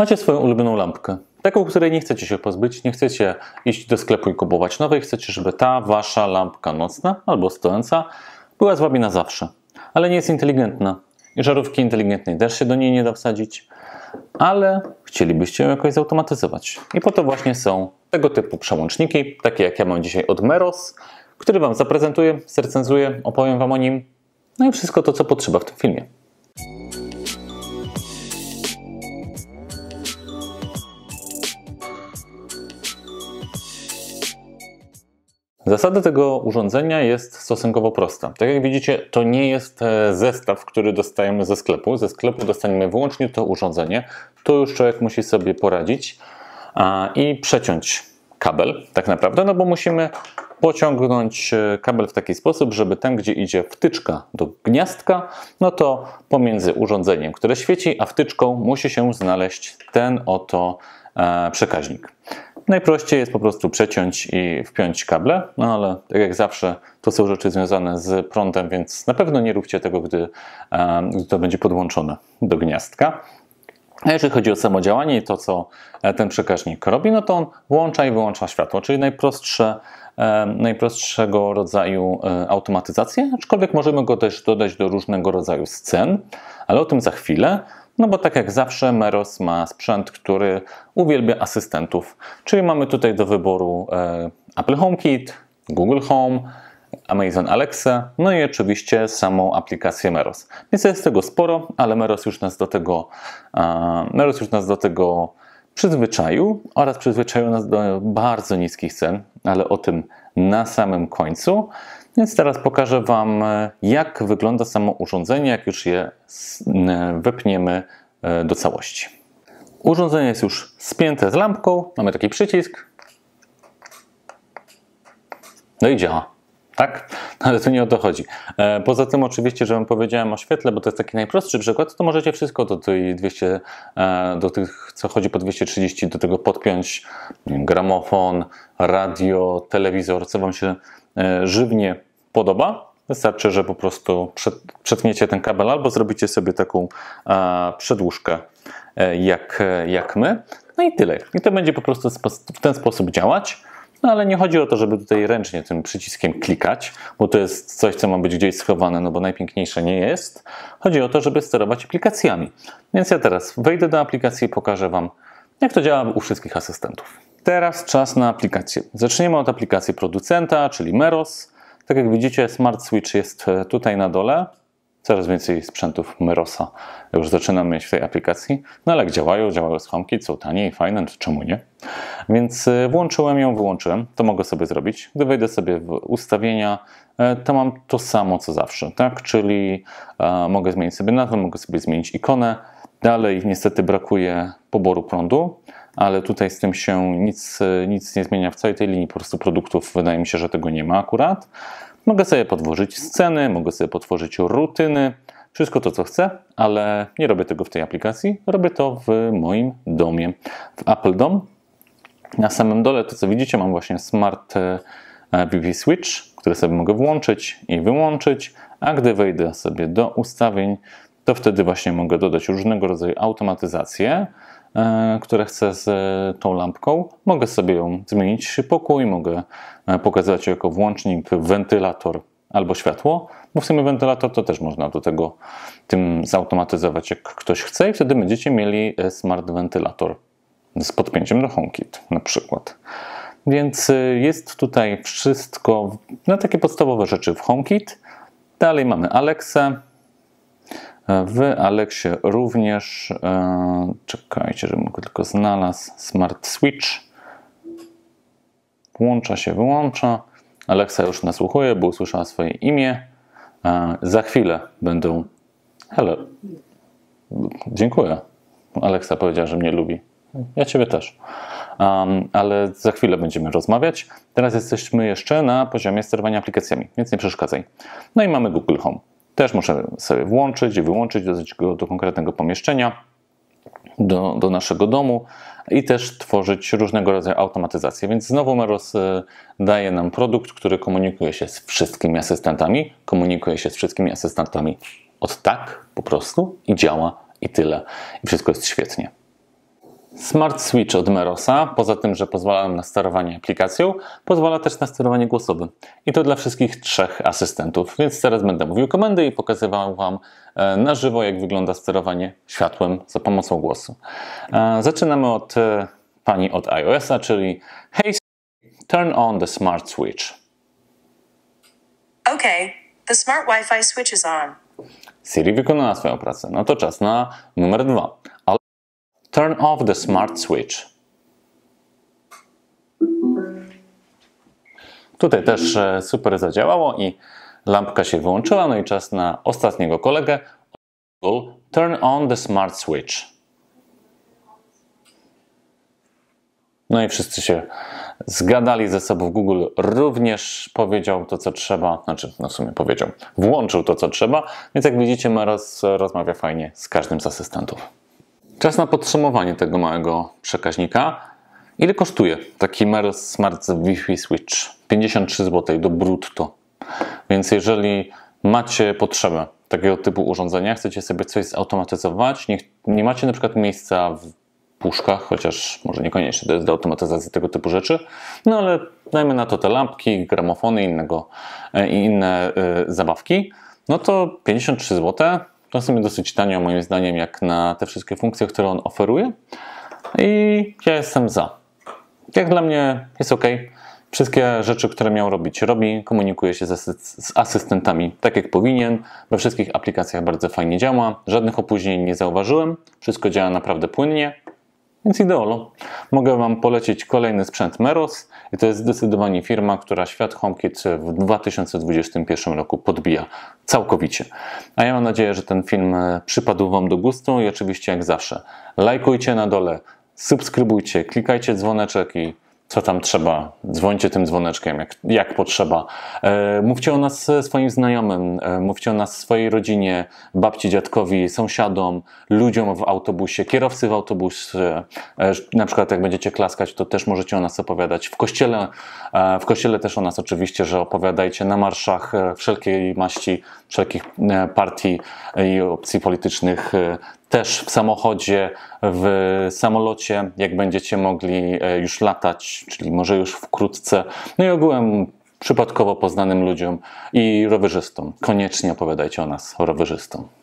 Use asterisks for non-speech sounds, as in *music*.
Macie swoją ulubioną lampkę. Taką, której nie chcecie się pozbyć, nie chcecie iść do sklepu i kupować nowej, chcecie, żeby ta wasza lampka nocna albo stojąca była z wami na zawsze. Ale nie jest inteligentna. I żarówki inteligentnej też się do niej nie da wsadzić, ale chcielibyście ją jakoś zautomatyzować. I po to właśnie są tego typu przełączniki, takie jak ja mam dzisiaj od Meros, który wam zaprezentuję, sercenzuję, opowiem wam o nim, no i wszystko to, co potrzeba w tym filmie. Zasada tego urządzenia jest stosunkowo prosta. Tak jak widzicie, to nie jest e, zestaw, który dostajemy ze sklepu. Ze sklepu dostaniemy wyłącznie to urządzenie. Tu już człowiek musi sobie poradzić i przeciąć kabel tak naprawdę, no bo musimy pociągnąć e, kabel w taki sposób, żeby tam, gdzie idzie wtyczka do gniazdka, no to pomiędzy urządzeniem, które świeci, a wtyczką musi się znaleźć ten oto e, przekaźnik. Najprościej jest po prostu przeciąć i wpiąć kable, no ale tak jak zawsze to są rzeczy związane z prądem, więc na pewno nie róbcie tego, gdy, gdy e, to będzie podłączone do gniazdka. A jeżeli chodzi o samodziałanie, i to, co e, ten przekaźnik robi, no to on włącza i wyłącza światło, czyli najprostsze, e, najprostszego rodzaju automatyzację, aczkolwiek możemy go też dodać do różnego rodzaju scen, ale o tym za chwilę. No bo tak jak zawsze Meros ma sprzęt, który uwielbia asystentów. Czyli mamy tutaj do wyboru e, Apple HomeKit, Google Home, Amazon Alexa, no i oczywiście samą aplikację Meros. Więc jest tego sporo, ale Meros już nas do tego, e, Meros już nas do tego przyzwyczaił oraz przyzwyczaił nas do bardzo niskich cen, ale o tym na samym końcu. Więc teraz pokażę Wam, e, jak wygląda samo urządzenie, jak już je wepniemy e, do całości. Urządzenie jest już spięte z lampką. Mamy taki przycisk. No i działa. Tak? *laughs* ale tu nie o to chodzi. E, poza tym oczywiście, że Wam powiedziałem o świetle, bo to jest taki najprostszy przykład, to możecie wszystko do, tej 200, e, do tych, co chodzi po 230, do tego podpiąć gramofon, radio, telewizor, co Wam się e, żywnie podoba. Wystarczy, że po prostu przetniecie ten kabel albo zrobicie sobie taką przedłużkę jak, jak my. No i tyle. I to będzie po prostu w ten sposób działać. No ale nie chodzi o to, żeby tutaj ręcznie tym przyciskiem klikać, bo to jest coś, co ma być gdzieś schowane, no bo najpiękniejsze nie jest. Chodzi o to, żeby sterować aplikacjami. Więc ja teraz wejdę do aplikacji i pokażę Wam, jak to działa u wszystkich asystentów. Teraz czas na aplikację. Zaczniemy od aplikacji producenta, czyli Meros. Tak jak widzicie, Smart Switch jest e, tutaj na dole coraz więcej sprzętów Myrosa już zaczynam mieć w tej aplikacji. No ale jak działają, działają schamki, są tanie i fajne, czemu nie? Więc e, włączyłem ją, wyłączyłem. To mogę sobie zrobić. Gdy wejdę sobie w ustawienia, e, to mam to samo co zawsze, tak? Czyli e, mogę zmienić sobie nazwę, mogę sobie zmienić ikonę. Dalej niestety brakuje poboru prądu, ale tutaj z tym się nic, nic nie zmienia w całej tej linii po prostu produktów. Wydaje mi się, że tego nie ma akurat. Mogę sobie podwozić sceny, mogę sobie potworzyć rutyny, wszystko to, co chcę, ale nie robię tego w tej aplikacji, robię to w moim domie, w Apple Dom. Na samym dole, to co widzicie, mam właśnie Smart BB e, Switch, który sobie mogę włączyć i wyłączyć, a gdy wejdę sobie do ustawień, to wtedy właśnie mogę dodać różnego rodzaju automatyzacje, E, które chcę z tą lampką. Mogę sobie ją zmienić pokój, mogę e, pokazywać ją jako włącznik, wentylator albo światło, bo w sumie wentylator to też można do tego tym zautomatyzować, jak ktoś chce i wtedy będziecie mieli e, smart wentylator z podpięciem do HomeKit na przykład. Więc jest tutaj wszystko na takie podstawowe rzeczy w HomeKit. Dalej mamy Alexę, E, w Alexie również, e, czekajcie, żebym go tylko znalazł, Smart Switch. Włącza się, wyłącza. Alexa już nasłuchuje, bo usłyszała swoje imię. E, za chwilę będą. Hello. Dziękuję. Alexa powiedziała, że mnie lubi. Ja Ciebie też. Um, ale za chwilę będziemy rozmawiać. Teraz jesteśmy jeszcze na poziomie sterowania aplikacjami, więc nie przeszkadzaj. No i mamy Google Home. Też muszę sobie włączyć i wyłączyć, dosyć go do konkretnego pomieszczenia, do, do naszego domu i też tworzyć różnego rodzaju automatyzacje. Więc znowu Meros y, daje nam produkt, który komunikuje się z wszystkimi asystentami, komunikuje się z wszystkimi asystentami od tak po prostu i działa i tyle. I wszystko jest świetnie. Smart Switch od Merosa, poza tym, że pozwala nam na sterowanie aplikacją, pozwala też na sterowanie głosowym. I to dla wszystkich trzech asystentów. Więc teraz będę mówił komendy i pokazywał Wam e, na żywo, jak wygląda sterowanie światłem za pomocą głosu. E, zaczynamy od e, pani od iOS-a, czyli Hey, turn on the smart switch. OK, the smart Wi-Fi switch is on. Siri wykonała swoją pracę. No to czas na numer dwa. Turn off the smart switch. Tutaj też e, super zadziałało i lampka się wyłączyła. No i czas na ostatniego kolegę. Google Turn on the smart switch. No i wszyscy się zgadali ze sobą. Google również powiedział to, co trzeba, znaczy, no w sumie powiedział, włączył to, co trzeba, więc jak widzicie, Meros rozmawia fajnie z każdym z asystentów. Czas na podsumowanie tego małego przekaźnika. Ile kosztuje taki Merz Smart Wi-Fi Switch? 53 zł do brutto. Więc jeżeli macie potrzebę takiego typu urządzenia, chcecie sobie coś zautomatyzować, nie, nie macie na przykład miejsca w puszkach, chociaż może niekoniecznie to jest do automatyzacji tego typu rzeczy, no ale dajmy na to te lampki, gramofony i e, inne e, zabawki, no to 53 zł to są mi dosyć tanio moim zdaniem jak na te wszystkie funkcje, które on oferuje i ja jestem za. Jak dla mnie jest ok. Wszystkie rzeczy, które miał robić, robi, komunikuje się z asystentami tak jak powinien. We wszystkich aplikacjach bardzo fajnie działa, żadnych opóźnień nie zauważyłem, wszystko działa naprawdę płynnie. Więc ideolo. Mogę Wam polecić kolejny sprzęt Meros i to jest zdecydowanie firma, która świat HomeKit w 2021 roku podbija całkowicie. A ja mam nadzieję, że ten film e, przypadł Wam do gustu i oczywiście jak zawsze lajkujcie na dole, subskrybujcie, klikajcie dzwoneczek i co tam trzeba, dzwońcie tym dzwoneczkiem, jak, jak potrzeba. E, mówcie o nas swoim znajomym, e, mówcie o nas swojej rodzinie, babci, dziadkowi, sąsiadom, ludziom w autobusie, kierowcy w autobusie. E, na przykład jak będziecie klaskać, to też możecie o nas opowiadać. W kościele, e, w kościele też o nas oczywiście, że opowiadajcie na marszach e, wszelkiej maści, wszelkich e, partii i opcji politycznych. E, też w samochodzie, w samolocie, jak będziecie mogli e, już latać, czyli może już wkrótce. No i ogółem przypadkowo poznanym ludziom i rowerzystom. Koniecznie opowiadajcie o nas, o rowerzystom.